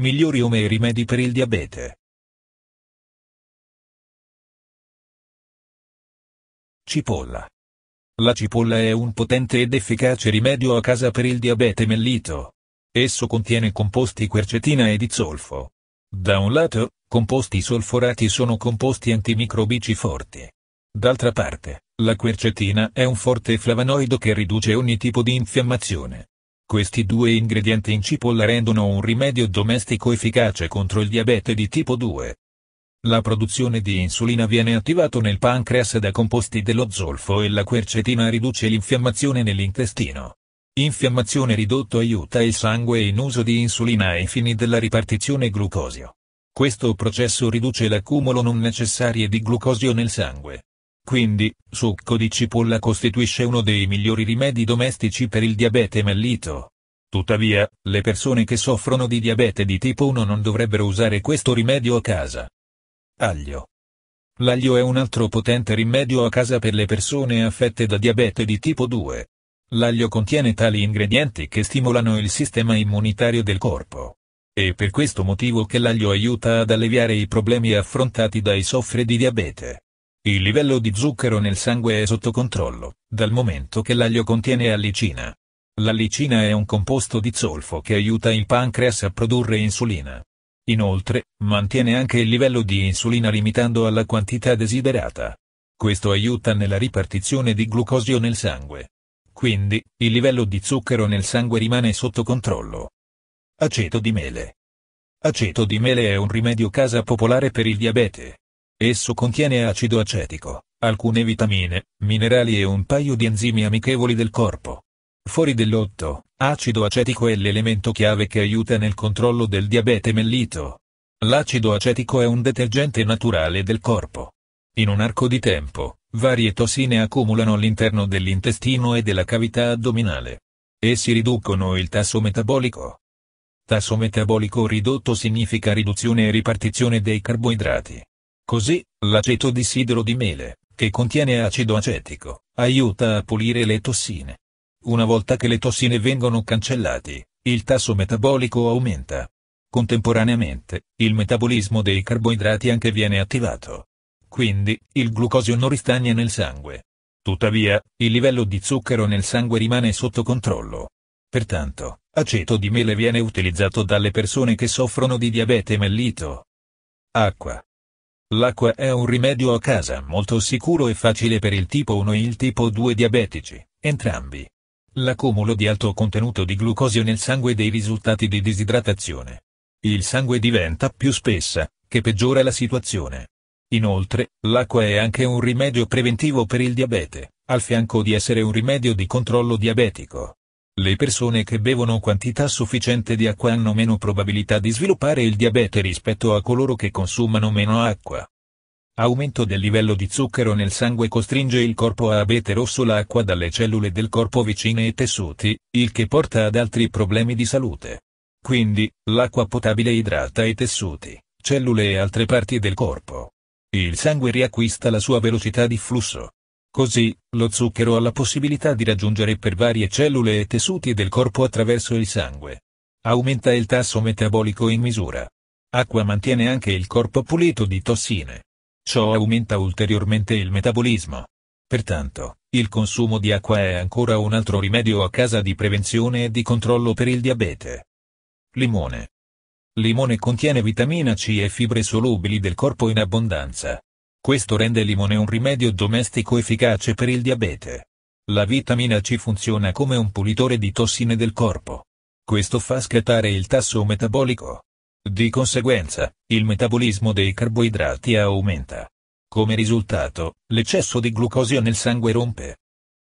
Migliori ome e rimedi per il diabete. Cipolla. La cipolla è un potente ed efficace rimedio a casa per il diabete mellito. Esso contiene composti quercetina e di zolfo. Da un lato, composti solforati sono composti antimicrobici forti. D'altra parte, la quercetina è un forte flavanoido che riduce ogni tipo di infiammazione. Questi due ingredienti in cipolla rendono un rimedio domestico efficace contro il diabete di tipo 2. La produzione di insulina viene attivata nel pancreas da composti dello zolfo e la quercetina riduce l'infiammazione nell'intestino. Infiammazione ridotto aiuta il sangue in uso di insulina ai fini della ripartizione glucosio. Questo processo riduce l'accumulo non necessario di glucosio nel sangue. Quindi, succo di cipolla costituisce uno dei migliori rimedi domestici per il diabete mellito. Tuttavia, le persone che soffrono di diabete di tipo 1 non dovrebbero usare questo rimedio a casa. Aglio. L'aglio è un altro potente rimedio a casa per le persone affette da diabete di tipo 2. L'aglio contiene tali ingredienti che stimolano il sistema immunitario del corpo. È per questo motivo che l'aglio aiuta ad alleviare i problemi affrontati dai soffri di diabete. Il livello di zucchero nel sangue è sotto controllo, dal momento che l'aglio contiene allicina. L'allicina è un composto di zolfo che aiuta il pancreas a produrre insulina. Inoltre, mantiene anche il livello di insulina limitando alla quantità desiderata. Questo aiuta nella ripartizione di glucosio nel sangue. Quindi, il livello di zucchero nel sangue rimane sotto controllo. Aceto di mele. Aceto di mele è un rimedio casa popolare per il diabete. Esso contiene acido acetico, alcune vitamine, minerali e un paio di enzimi amichevoli del corpo. Fuori dell'otto, acido acetico è l'elemento chiave che aiuta nel controllo del diabete mellito. L'acido acetico è un detergente naturale del corpo. In un arco di tempo, varie tossine accumulano all'interno dell'intestino e della cavità addominale. Essi riducono il tasso metabolico. Tasso metabolico ridotto significa riduzione e ripartizione dei carboidrati. Così, l'aceto di sidro di mele, che contiene acido acetico, aiuta a pulire le tossine. Una volta che le tossine vengono cancellati, il tasso metabolico aumenta. Contemporaneamente, il metabolismo dei carboidrati anche viene attivato. Quindi, il glucosio non ristagna nel sangue. Tuttavia, il livello di zucchero nel sangue rimane sotto controllo. Pertanto, aceto di mele viene utilizzato dalle persone che soffrono di diabete mellito. Acqua. L'acqua è un rimedio a casa molto sicuro e facile per il tipo 1 e il tipo 2 diabetici, entrambi. L'accumulo di alto contenuto di glucosio nel sangue dei risultati di disidratazione. Il sangue diventa più spessa, che peggiora la situazione. Inoltre, l'acqua è anche un rimedio preventivo per il diabete, al fianco di essere un rimedio di controllo diabetico. Le persone che bevono quantità sufficiente di acqua hanno meno probabilità di sviluppare il diabete rispetto a coloro che consumano meno acqua. Aumento del livello di zucchero nel sangue costringe il corpo a abete l'acqua dalle cellule del corpo vicine ai tessuti, il che porta ad altri problemi di salute. Quindi, l'acqua potabile idrata i tessuti, cellule e altre parti del corpo. Il sangue riacquista la sua velocità di flusso. Così, lo zucchero ha la possibilità di raggiungere per varie cellule e tessuti del corpo attraverso il sangue. Aumenta il tasso metabolico in misura. Acqua mantiene anche il corpo pulito di tossine. Ciò aumenta ulteriormente il metabolismo. Pertanto, il consumo di acqua è ancora un altro rimedio a casa di prevenzione e di controllo per il diabete. Limone. Limone contiene vitamina C e fibre solubili del corpo in abbondanza. Questo rende il limone un rimedio domestico efficace per il diabete. La vitamina C funziona come un pulitore di tossine del corpo. Questo fa scattare il tasso metabolico. Di conseguenza, il metabolismo dei carboidrati aumenta. Come risultato, l'eccesso di glucosio nel sangue rompe.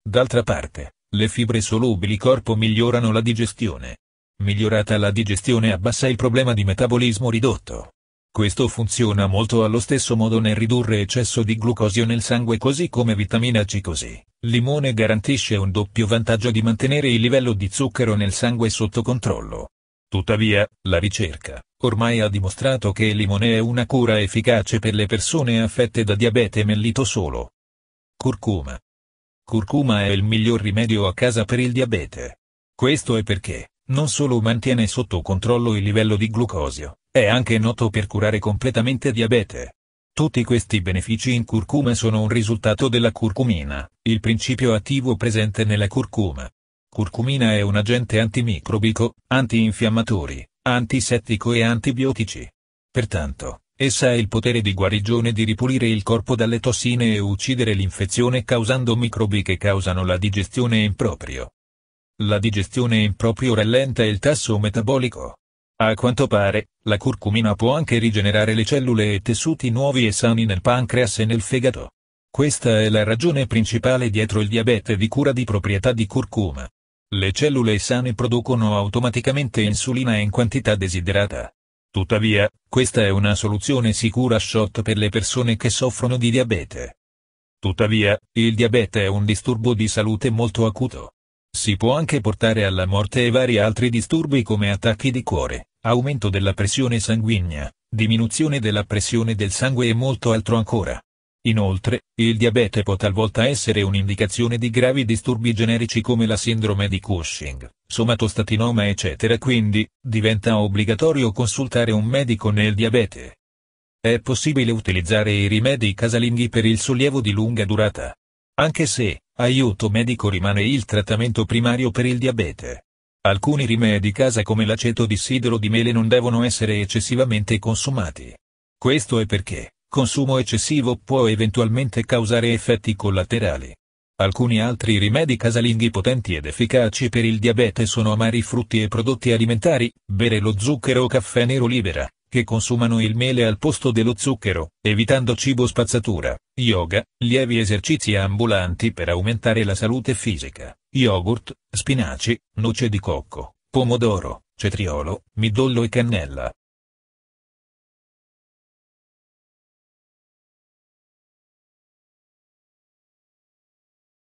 D'altra parte, le fibre solubili corpo migliorano la digestione. Migliorata la digestione abbassa il problema di metabolismo ridotto. Questo funziona molto allo stesso modo nel ridurre eccesso di glucosio nel sangue così come vitamina C così. Limone garantisce un doppio vantaggio di mantenere il livello di zucchero nel sangue sotto controllo. Tuttavia, la ricerca, ormai ha dimostrato che il limone è una cura efficace per le persone affette da diabete mellito solo. Curcuma. Curcuma è il miglior rimedio a casa per il diabete. Questo è perché, non solo mantiene sotto controllo il livello di glucosio, è anche noto per curare completamente diabete. Tutti questi benefici in curcuma sono un risultato della curcumina, il principio attivo presente nella curcuma. Curcumina è un agente antimicrobico, antinfiammatori, antisettico e antibiotici. Pertanto, essa ha il potere di guarigione di ripulire il corpo dalle tossine e uccidere l'infezione causando microbi che causano la digestione improprio. La digestione improprio rallenta il tasso metabolico. A quanto pare, la curcumina può anche rigenerare le cellule e tessuti nuovi e sani nel pancreas e nel fegato. Questa è la ragione principale dietro il diabete di cura di proprietà di curcuma. Le cellule sane producono automaticamente insulina in quantità desiderata. Tuttavia, questa è una soluzione sicura shot per le persone che soffrono di diabete. Tuttavia, il diabete è un disturbo di salute molto acuto. Si può anche portare alla morte e vari altri disturbi come attacchi di cuore, aumento della pressione sanguigna, diminuzione della pressione del sangue e molto altro ancora. Inoltre, il diabete può talvolta essere un'indicazione di gravi disturbi generici come la sindrome di Cushing, somatostatinoma eccetera quindi, diventa obbligatorio consultare un medico nel diabete. È possibile utilizzare i rimedi casalinghi per il sollievo di lunga durata. Anche se, aiuto medico rimane il trattamento primario per il diabete. Alcuni rimedi casa come l'aceto di sidro di mele non devono essere eccessivamente consumati. Questo è perché, consumo eccessivo può eventualmente causare effetti collaterali. Alcuni altri rimedi casalinghi potenti ed efficaci per il diabete sono amari frutti e prodotti alimentari, bere lo zucchero o caffè nero libera, che consumano il mele al posto dello zucchero, evitando cibo spazzatura, yoga, lievi esercizi ambulanti per aumentare la salute fisica yogurt, spinaci, noce di cocco, pomodoro, cetriolo, midollo e cannella.